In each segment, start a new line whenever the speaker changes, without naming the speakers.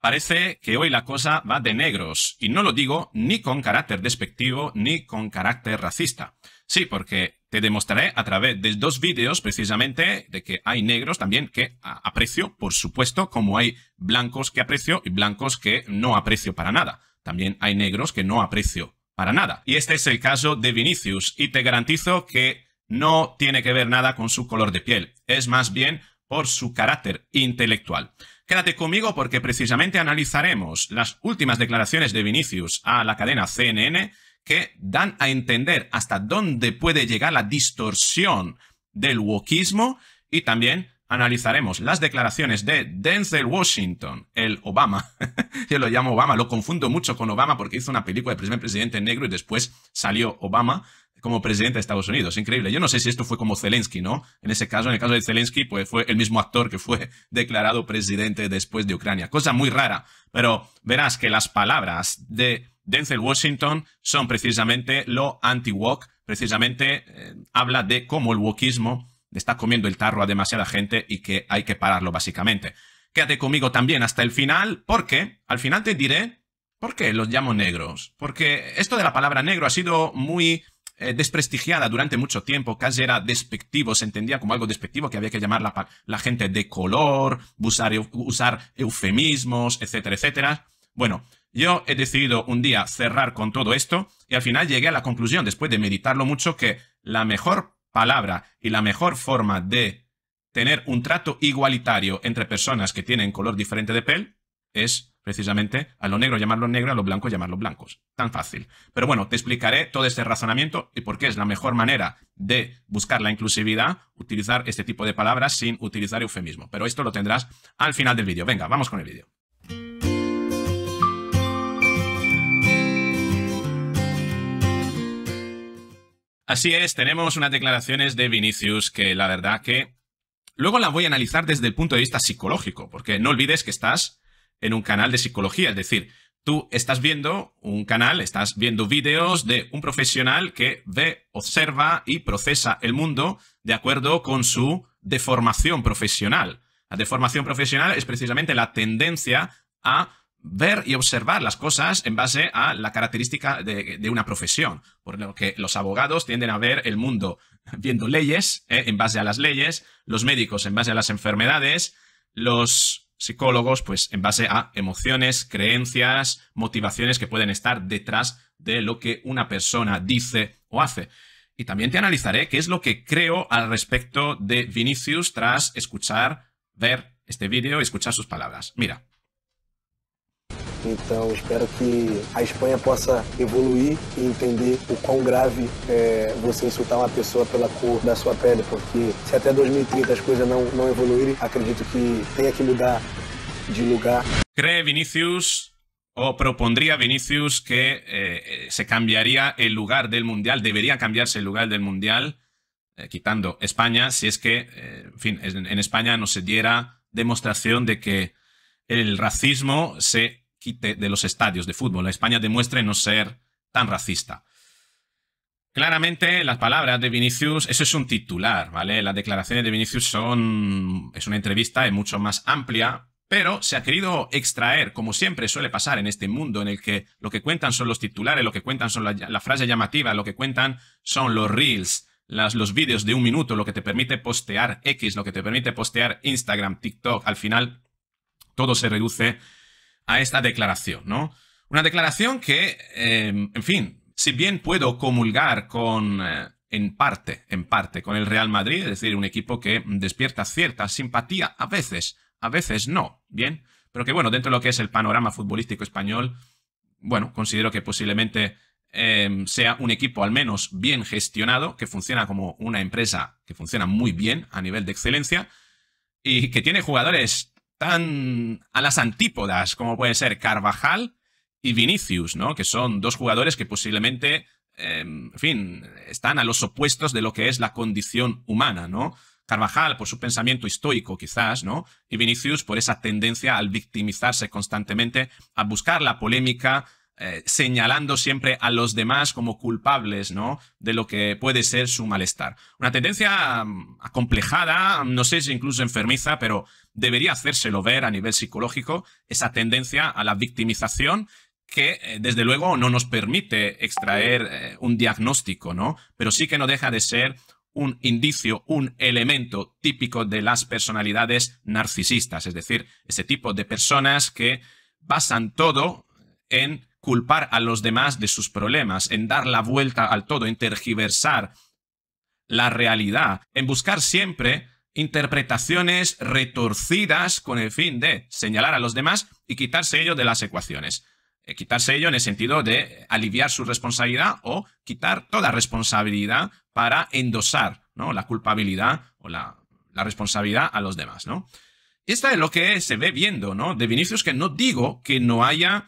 Parece que hoy la cosa va de negros, y no lo digo ni con carácter despectivo ni con carácter racista. Sí, porque te demostraré a través de dos vídeos precisamente de que hay negros también que aprecio, por supuesto, como hay blancos que aprecio y blancos que no aprecio para nada. También hay negros que no aprecio para nada. Y este es el caso de Vinicius, y te garantizo que no tiene que ver nada con su color de piel, es más bien por su carácter intelectual. Quédate conmigo porque precisamente analizaremos las últimas declaraciones de Vinicius a la cadena CNN que dan a entender hasta dónde puede llegar la distorsión del wokismo y también analizaremos las declaraciones de Denzel Washington, el Obama. Yo lo llamo Obama, lo confundo mucho con Obama porque hizo una película de primer presidente negro y después salió Obama como presidente de Estados Unidos. Increíble. Yo no sé si esto fue como Zelensky, ¿no? En ese caso, en el caso de Zelensky, pues fue el mismo actor que fue declarado presidente después de Ucrania. Cosa muy rara. Pero verás que las palabras de Denzel Washington son precisamente lo anti-wok. Precisamente eh, habla de cómo el wokismo está comiendo el tarro a demasiada gente y que hay que pararlo básicamente. Quédate conmigo también hasta el final, porque al final te diré por qué los llamo negros. Porque esto de la palabra negro ha sido muy eh, desprestigiada durante mucho tiempo, casi era despectivo, se entendía como algo despectivo que había que llamar la, la gente de color, usar, usar eufemismos, etcétera, etcétera. Bueno, yo he decidido un día cerrar con todo esto y al final llegué a la conclusión, después de meditarlo mucho, que la mejor palabra y la mejor forma de tener un trato igualitario entre personas que tienen color diferente de piel es precisamente a lo negro llamarlo negro, a lo blanco llamarlo blancos. Tan fácil. Pero bueno, te explicaré todo este razonamiento y por qué es la mejor manera de buscar la inclusividad, utilizar este tipo de palabras sin utilizar eufemismo. Pero esto lo tendrás al final del vídeo. Venga, vamos con el vídeo. Así es, tenemos unas declaraciones de Vinicius que la verdad que luego las voy a analizar desde el punto de vista psicológico, porque no olvides que estás en un canal de psicología, es decir, tú estás viendo un canal, estás viendo vídeos de un profesional que ve, observa y procesa el mundo de acuerdo con su deformación profesional. La deformación profesional es precisamente la tendencia a ver y observar las cosas en base a la característica de, una profesión, por lo que los abogados tienden a ver el mundo viendo leyes, eh, en base a las leyes, los médicos en base a las enfermedades, los psicólogos pues en base a emociones, creencias, motivaciones que pueden estar detrás de lo que una persona dice o hace. Y también te analizaré qué es lo que creo al respecto de Vinicius tras escuchar, ver este vídeo y escuchar sus palabras. Mira, Então espero que a Espanha possa evoluir e entender o quão grave é você insultar uma pessoa pela cor da sua pele, porque se até 2030 e as coisas não, não evoluírem, acredito que tenha que mudar de lugar. Cree Vinicius o propondría Vinicius que eh, eh se cambiaría el lugar del Mundial, debería cambiarse el lugar del Mundial, eh, quitando España, si es que, eh, en fin, en España no se diera demostración de que el racismo se quite de los estadios de fútbol. España demuestre no ser tan racista. Claramente, las palabras de Vinicius, eso es un titular, ¿vale? Las declaraciones de Vinicius son. es una entrevista es mucho más amplia, pero se ha querido extraer, como siempre suele pasar en este mundo en el que lo que cuentan son los titulares, lo que cuentan son la, frase llamativa, lo que cuentan son los reels, los vídeos de un minuto, lo que te permite postear X, lo que te permite postear Instagram, TikTok. Al final, todo se reduce a esta declaración, ¿no? Una declaración que, em, en fin, si bien puedo comulgar con, eh, en parte, en parte, con el Real Madrid, es decir, un equipo que despierta cierta simpatía a veces, a veces no, ¿bien? Pero que, bueno, dentro de lo que es el panorama futbolístico español, bueno, considero que posiblemente em, sea un equipo al menos bien gestionado, que funciona como una empresa que funciona muy bien a nivel de excelencia y que tiene jugadores están a las antípodas como puede ser Carvajal y Vinicius, ¿no? Que son dos jugadores que posiblemente, em, en fin, están a los opuestos de lo que es la condición humana, ¿no? Carvajal por su pensamiento histórico quizás, ¿no? Y Vinicius por esa tendencia al victimizarse constantemente, a buscar la polémica, eh, señalando siempre a los demás como culpables, ¿no? De lo que puede ser su malestar. Una tendencia mm, acomplejada, mm, no sé si incluso enfermiza, pero debería hacérselo ver a nivel psicológico, esa tendencia a la victimización que eh, desde luego no nos permite extraer eh, un diagnóstico, ¿no? Pero sí que no deja de ser un indicio, un elemento típico de las personalidades narcisistas, es decir, ese tipo de personas que basan todo en culpar a los demás de sus problemas, en dar la vuelta al todo, en tergiversar la realidad, en buscar siempre interpretaciones retorcidas con el fin de señalar a los demás y quitarse ello de las ecuaciones. Eh, quitarse ello en el sentido de aliviar su responsabilidad o quitar toda responsabilidad para endosar ¿no? la culpabilidad o la, responsabilidad a los demás. ¿no? Y esto es lo que se ve viendo ¿no? de Vinicius, que no digo que no haya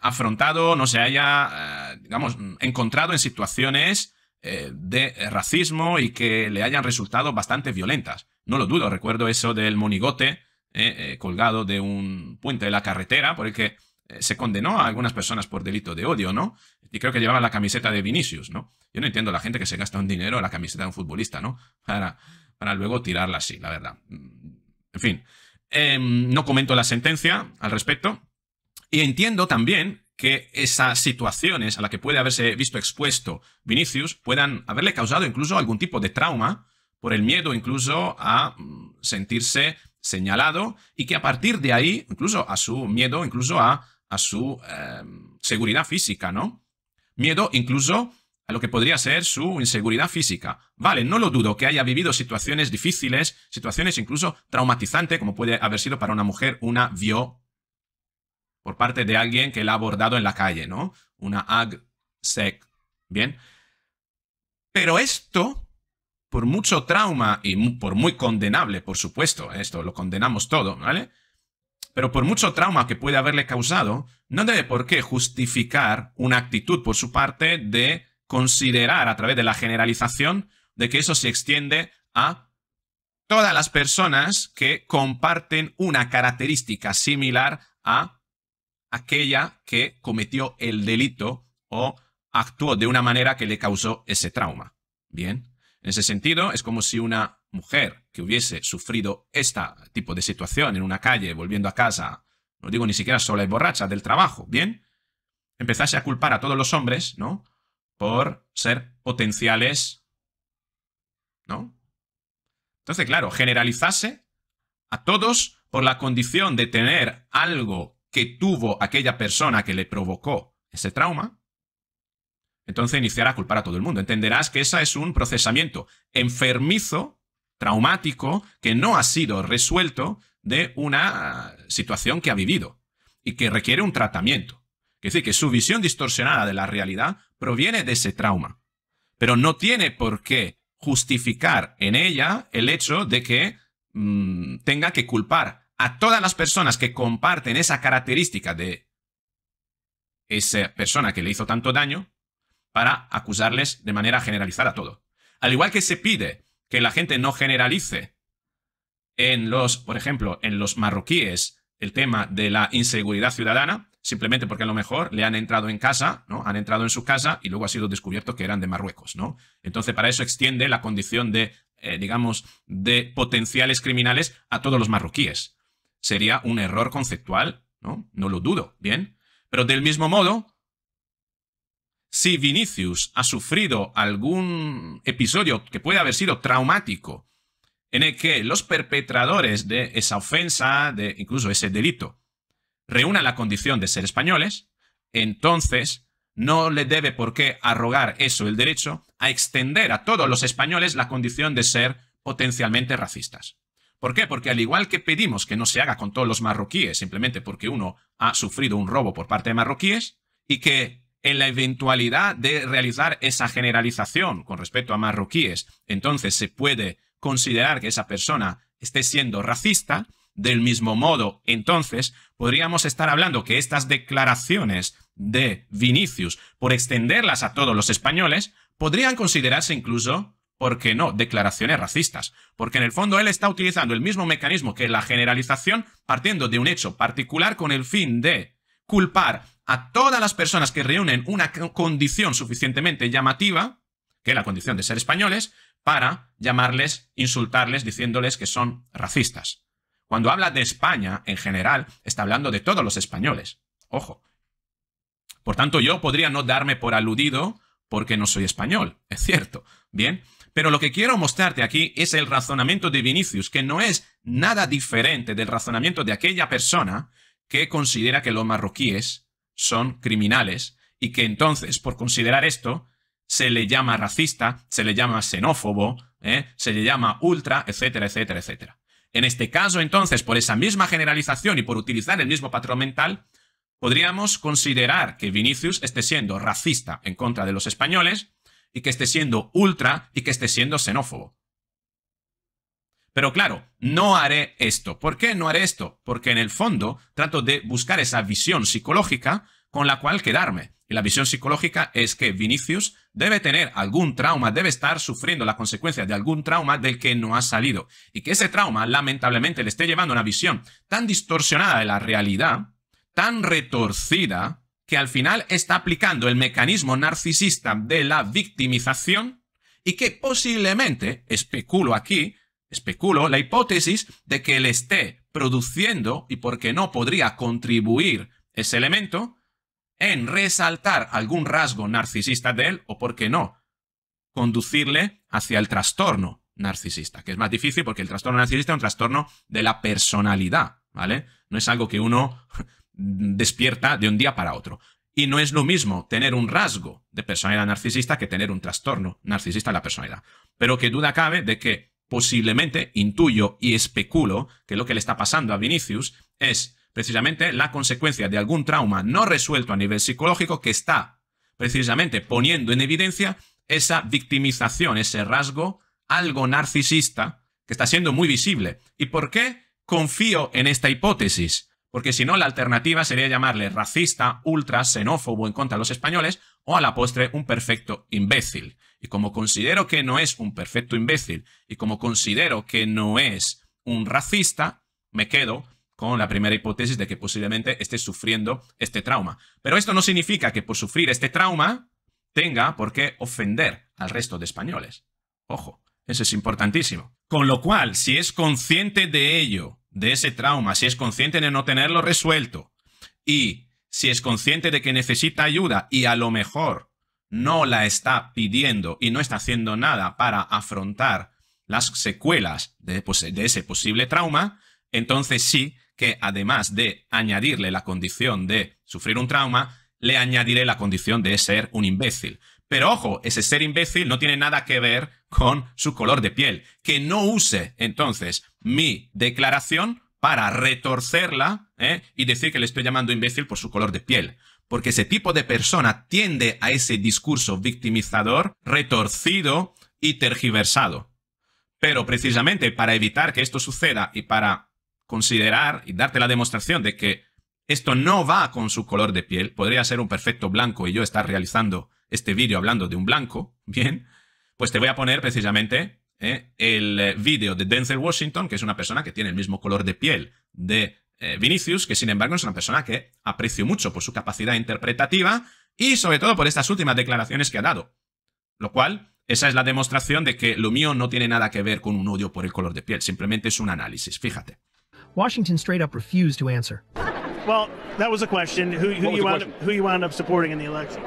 afrontado, no se haya, eh, digamos, encontrado en situaciones eh, de racismo y que le hayan resultado bastante violentas. No lo dudo, recuerdo eso del monigote eh, colgado de un puente de la carretera por el que se condenó a algunas personas por delito de odio, ¿no? Y creo que llevaba la camiseta de Vinicius, ¿no? Yo no entiendo la gente que se gasta un dinero en la camiseta de un futbolista, ¿no? Para, para luego tirarla así, la verdad. Mm, en fin, em, no comento la sentencia al respecto, y entiendo también que esas situaciones a las que puede haberse visto expuesto Vinicius puedan haberle causado incluso algún tipo de trauma por el miedo incluso a mm, sentirse señalado y que a partir de ahí, incluso a su miedo, incluso a, a su em, seguridad física, ¿no? Miedo incluso a lo que podría ser su inseguridad física. Vale, no lo dudo que haya vivido situaciones difíciles, situaciones incluso traumatizantes, como puede haber sido para una mujer una violencia por parte de alguien que la ha abordado en la calle, ¿no? Una ag-sec, Bien. Pero esto, por mucho trauma y por muy condenable, por supuesto, esto lo condenamos todo, ¿vale? Pero por mucho trauma que puede haberle causado, no debe por qué justificar una actitud por su parte de considerar a través de la generalización de que eso se extiende a todas las personas que comparten una característica similar a aquella que cometió el delito o actuó de una manera que le causó ese trauma. Bien, en ese sentido es como si una mujer que hubiese sufrido este tipo de situación en una calle, volviendo a casa, no digo ni siquiera sola y borracha del trabajo, bien, empezase a culpar a todos los hombres, ¿no? Por ser potenciales, ¿no? Entonces, claro, generalizase a todos por la condición de tener algo que tuvo aquella persona que le provocó ese trauma, entonces iniciará a culpar a todo el mundo. Entenderás que ese es un procesamiento enfermizo, traumático, que no ha sido resuelto de una situación que ha vivido y que requiere un tratamiento. Es decir, que su visión distorsionada de la realidad proviene de ese trauma, pero no tiene por qué justificar en ella el hecho de que mm, tenga que culpar a todas las personas que comparten esa característica de esa persona que le hizo tanto daño para acusarles de manera generalizada todo. Al igual que se pide que la gente no generalice en los, por ejemplo, en los marroquíes el tema de la inseguridad ciudadana, simplemente porque a lo mejor le han entrado en casa, ¿no? Han entrado en su casa y luego ha sido descubierto que eran de Marruecos, ¿no? Entonces, para eso extiende la condición de, eh, digamos, de potenciales criminales a todos los marroquíes sería un error conceptual, ¿no? No lo dudo, ¿bien? Pero del mismo modo, si Vinicius ha sufrido algún episodio que pueda haber sido traumático, en el que los perpetradores de esa ofensa, de incluso ese delito, reúnan la condición de ser españoles, entonces no le debe por qué arrogar eso el derecho a extender a todos los españoles la condición de ser potencialmente racistas. ¿Por qué? Porque al igual que pedimos que no se haga con todos los marroquíes, simplemente porque uno ha sufrido un robo por parte de marroquíes, y que en la eventualidad de realizar esa generalización con respecto a marroquíes, entonces se puede considerar que esa persona esté siendo racista, del mismo modo, entonces podríamos estar hablando que estas declaraciones de Vinicius, por extenderlas a todos los españoles, podrían considerarse incluso ¿por qué no?, declaraciones racistas. Porque en el fondo él está utilizando el mismo mecanismo que la generalización, partiendo de un hecho particular con el fin de culpar a todas las personas que reúnen una condición suficientemente llamativa, que es la condición de ser españoles, para llamarles, insultarles, diciéndoles que son racistas. Cuando habla de España, en general, está hablando de todos los españoles. Ojo. Por tanto, yo podría no darme por aludido porque no soy español, es cierto. Bien, pero lo que quiero mostrarte aquí es el razonamiento de Vinicius, que no es nada diferente del razonamiento de aquella persona que considera que los marroquíes son criminales y que entonces, por considerar esto, se le llama racista, se le llama xenófobo, ¿eh? se le llama ultra, etcétera, etcétera, etcétera. En este caso, entonces, por esa misma generalización y por utilizar el mismo patrón mental, podríamos considerar que Vinicius esté siendo racista en contra de los españoles, y que esté siendo ultra y que esté siendo xenófobo. Pero claro, no haré esto. ¿Por qué no haré esto? Porque en el fondo trato de buscar esa visión psicológica con la cual quedarme. Y la visión psicológica es que Vinicius debe tener algún trauma, debe estar sufriendo las consecuencias de algún trauma del que no ha salido. Y que ese trauma lamentablemente le esté llevando a una visión tan distorsionada de la realidad, tan retorcida, que al final está aplicando el mecanismo narcisista de la victimización y que posiblemente, especulo aquí, especulo la hipótesis de que él esté produciendo, y porque no podría contribuir ese elemento, en resaltar algún rasgo narcisista de él, o por qué no, conducirle hacia el trastorno narcisista, que es más difícil porque el trastorno narcisista es un trastorno de la personalidad, ¿vale? No es algo que uno despierta de un día para otro. Y no es lo mismo tener un rasgo de personalidad narcisista que tener un trastorno narcisista de la personalidad. Pero que duda cabe de que posiblemente intuyo y especulo que lo que le está pasando a Vinicius es precisamente la consecuencia de algún trauma no resuelto a nivel psicológico que está precisamente poniendo en evidencia esa victimización, ese rasgo algo narcisista que está siendo muy visible. ¿Y por qué confío en esta hipótesis? porque si no la alternativa sería llamarle racista, ultra, xenófobo en contra de los españoles o a la postre un perfecto imbécil. Y como considero que no es un perfecto imbécil y como considero que no es un racista, me quedo con la primera hipótesis de que posiblemente esté sufriendo este trauma. Pero esto no significa que por sufrir este trauma tenga por qué ofender al resto de españoles. Ojo, eso es importantísimo. Con lo cual, si es consciente de ello, de ese trauma, si es consciente de no tenerlo resuelto y si es consciente de que necesita ayuda y a lo mejor no la está pidiendo y no está haciendo nada para afrontar las secuelas de, pues, ese posible trauma, entonces sí que además de añadirle la condición de sufrir un trauma, le añadiré la condición de ser un imbécil. Pero ojo, ese ser imbécil no tiene nada que ver con su color de piel. Que no use entonces mi declaración para retorcerla ¿eh? y decir que le estoy llamando imbécil por su color de piel. Porque ese tipo de persona tiende a ese discurso victimizador, retorcido y tergiversado. Pero precisamente para evitar que esto suceda y para considerar y darte la demostración de que esto no va con su color de piel, podría ser un perfecto blanco y yo estar realizando este vídeo hablando de un blanco, bien, pues te voy a poner precisamente eh, el eh, vídeo de Denzel Washington, que es una persona que tiene el mismo color de piel de eh, Vinicius, que sin embargo es una persona que aprecio mucho por su capacidad interpretativa y sobre todo por estas últimas declaraciones que ha dado. Lo cual, esa es la demostración de que lo mío no tiene nada que ver con un odio por el color de piel, simplemente es un análisis, fíjate. Washington straight up refused to answer. Well, that was a question. who you wound up supporting in the election?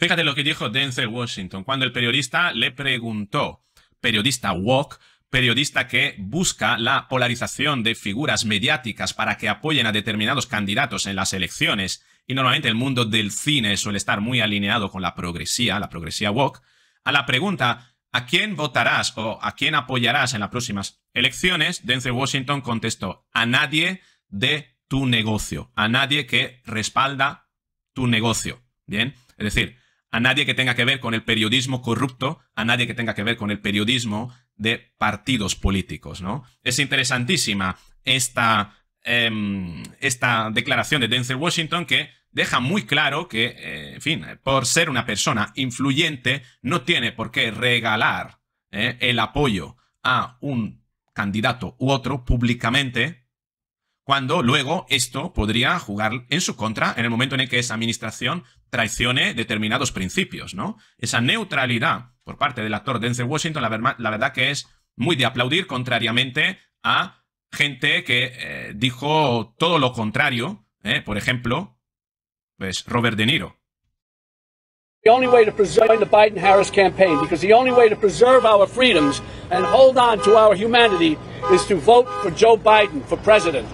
Fíjate lo que dijo Denzel Washington cuando el periodista le preguntó, periodista woke, periodista que busca la polarización de figuras mediáticas para que apoyen a determinados candidatos en las elecciones, y normalmente el mundo del cine suele estar muy alineado con la progresía, la progresía woke, a la pregunta ¿a quién votarás o a quién apoyarás en las próximas elecciones? Denzel Washington contestó a nadie de tu negocio, a nadie que respalda tu negocio. Bien, es decir, a nadie que tenga que ver con el periodismo corrupto, a nadie que tenga que ver con el periodismo de partidos políticos, ¿no? Es interesantísima esta, em, esta declaración de Denzel Washington que deja muy claro que, eh, en fin, por ser una persona influyente, no tiene por qué regalar eh, el apoyo a un candidato u otro públicamente, cuando luego esto podría jugar en su contra en el momento en el que esa administración traicione determinados principios, ¿no? Esa neutralidad por parte del actor Denzel Washington, la, verdad que es muy de aplaudir, contrariamente a gente que eh, dijo todo lo contrario, eh, por ejemplo, pues Robert De Niro. The only way to preserve the Biden Harris campaign, because the only way to preserve our freedoms and hold on to our humanity is to vote for Joe Biden for president.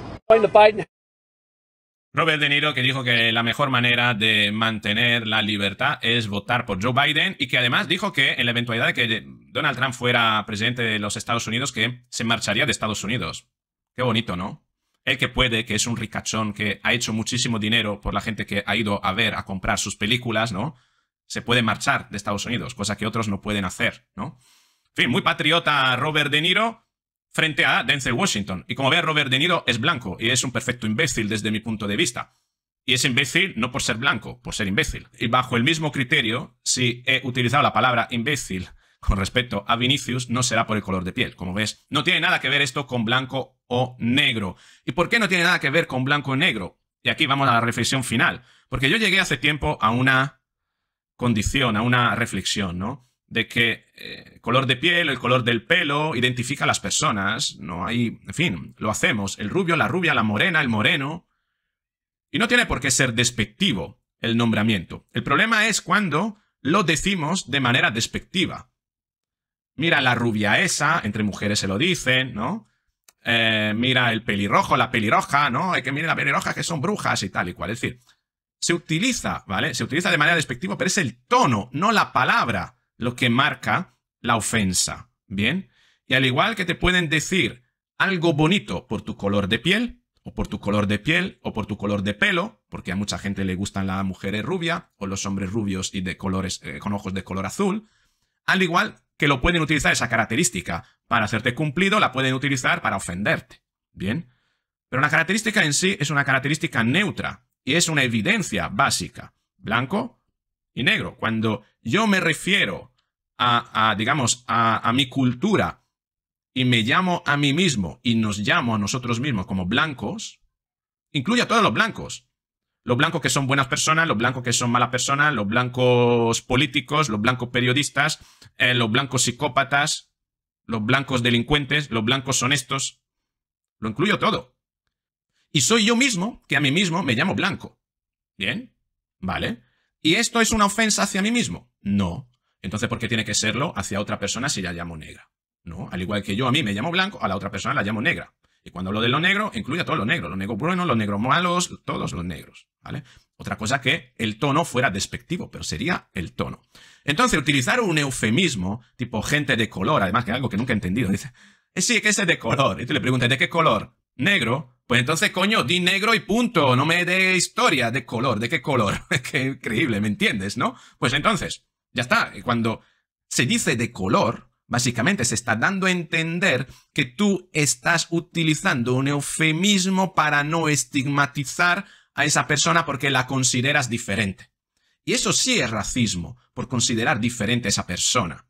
Robert De Niro que dijo que la mejor manera de mantener la libertad es votar por Joe Biden y que además dijo que en la eventualidad de que Donald Trump fuera presidente de los Estados Unidos que se marcharía de Estados Unidos. Qué bonito, ¿no? El que puede, que es un ricachón que ha hecho muchísimo dinero por la gente que ha ido a ver, a comprar sus películas, ¿no? Se puede marchar de Estados Unidos, cosa que otros no pueden hacer, ¿no? En fin, muy patriota Robert De Niro, frente a Denzel Washington. Y como ve, Robert De Niro es blanco y es un perfecto imbécil desde mi punto de vista. Y es imbécil no por ser blanco, por ser imbécil. Y bajo el mismo criterio, si he utilizado la palabra imbécil con respecto a Vinicius, no será por el color de piel. Como ves, no tiene nada que ver esto con blanco o negro. ¿Y por qué no tiene nada que ver con blanco o negro? Y aquí vamos a la reflexión final. Porque yo llegué hace tiempo a una condición, a una reflexión, ¿no? de que eh, color de piel, o el color del pelo, identifica a las personas. No hay. En fin, lo hacemos. El rubio, la rubia, la morena, el moreno. Y no tiene por qué ser despectivo el nombramiento. El problema es cuando lo decimos de manera despectiva. Mira la rubia esa, entre mujeres se lo dicen, ¿no? Eh, mira el pelirrojo, la pelirroja, ¿no? hay que mirar la pelirroja que son brujas y tal y cual. Es decir, se utiliza, ¿vale? Se utiliza de manera despectiva, pero es el tono, no la palabra lo que marca la ofensa. Bien. Y al igual que te pueden decir algo bonito por tu color de piel, o por tu color de piel, o por tu color de pelo, porque a mucha gente le gustan las mujeres rubias, o los hombres rubios y de colores, eh, con ojos de color azul, al igual que lo pueden utilizar esa característica para hacerte cumplido, la pueden utilizar para ofenderte. Bien. Pero una característica en sí es una característica neutra y es una evidencia básica. Blanco, y negro. Cuando yo me refiero a, digamos, a, mi cultura y me llamo a mí mismo y nos llamo a nosotros mismos como blancos, incluye a todos los blancos. Los blancos que son buenas personas, los blancos que son malas personas, los blancos políticos, los blancos periodistas, eh, los blancos psicópatas, los blancos delincuentes, los blancos honestos. Lo incluyo todo. Y soy yo mismo que a mí mismo me llamo blanco. ¿Bien? ¿Vale? ¿Y esto es una ofensa hacia mí mismo? No. Entonces, ¿por qué tiene que serlo hacia otra persona si la llamo negra? ¿No? Al igual que yo a mí me llamo blanco, a la otra persona la llamo negra. Y cuando hablo de lo negro, incluye a todos los negros, los negros buenos, los negros malos, todos los negros, ¿vale? Otra cosa que el tono fuera despectivo, pero sería el tono. Entonces, utilizar un eufemismo, tipo gente de color, además que es algo que nunca he entendido, dice, eh, sí, que es de color. Y tú le preguntas, ¿de qué color? negro, pues entonces, coño, di negro y punto. No me dé historia de color. ¿De qué color? Es increíble, ¿me entiendes, no? Pues entonces, ya está. Cuando se dice de color, básicamente se está dando a entender que tú estás utilizando un eufemismo para no estigmatizar a esa persona porque la consideras diferente. Y eso sí es racismo, por considerar diferente a esa persona.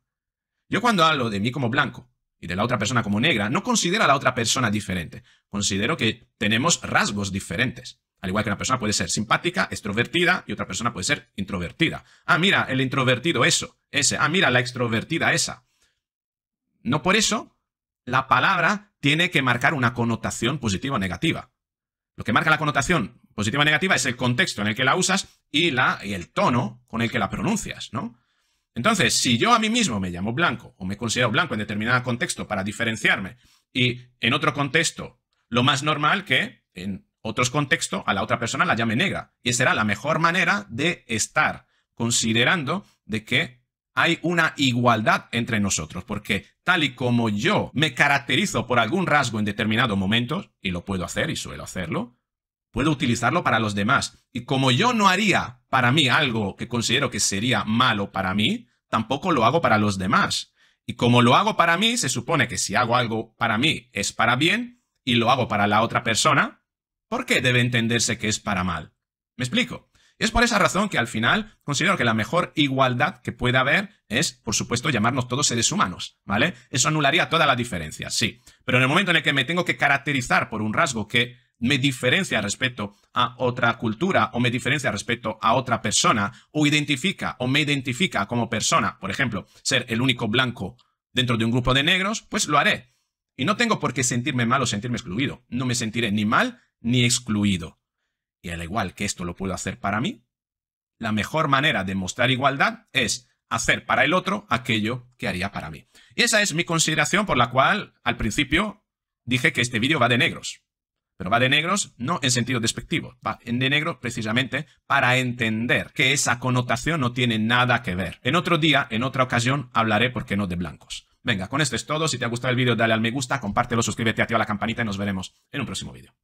Yo cuando hablo de mí como blanco, y de la otra persona como negra, no considera a la otra persona diferente. Considero que tenemos rasgos diferentes. Al igual que una persona puede ser simpática, extrovertida, y otra persona puede ser introvertida. Ah, mira, el introvertido eso, ese. Ah, mira, la extrovertida esa. No por eso, la palabra tiene que marcar una connotación positiva o negativa. Lo que marca la connotación positiva o negativa es el contexto en el que la usas y, la, y el tono con el que la pronuncias, ¿no? Entonces, si yo a mí mismo me llamo blanco o me considero blanco en determinado contexto para diferenciarme y en otro contexto, lo más normal que en otros contextos a la otra persona la llame negra. Y esa será la mejor manera de estar considerando de que hay una igualdad entre nosotros, porque tal y como yo me caracterizo por algún rasgo en determinado momentos, y lo puedo hacer y suelo hacerlo, puedo utilizarlo para los demás. Y como yo no haría para mí algo que considero que sería malo para mí, tampoco lo hago para los demás. Y como lo hago para mí, se supone que si hago algo para mí es para bien y lo hago para la otra persona, ¿por qué debe entenderse que es para mal? ¿Me explico? Es por esa razón que al final considero que la mejor igualdad que puede haber es, por supuesto, llamarnos todos seres humanos, ¿vale? Eso anularía toda la diferencia, sí. Pero en el momento en el que me tengo que caracterizar por un rasgo que me diferencia respecto a otra cultura o me diferencia respecto a otra persona o identifica o me identifica como persona, por ejemplo, ser el único blanco dentro de un grupo de negros, pues lo haré. Y no tengo por qué sentirme mal o sentirme excluido. No me sentiré ni mal ni excluido. Y al igual que esto lo puedo hacer para mí, la mejor manera de mostrar igualdad es hacer para el otro aquello que haría para mí. Y esa es mi consideración por la cual al principio dije que este vídeo va de negros. Pero va de negros no en sentido despectivo, va de negro precisamente para entender que esa connotación no tiene nada que ver. En otro día, en otra ocasión, hablaré, ¿por qué no?, de blancos. Venga, con esto es todo. Si te ha gustado el vídeo, dale al me gusta, compártelo, suscríbete, activa la campanita y nos veremos en un próximo vídeo.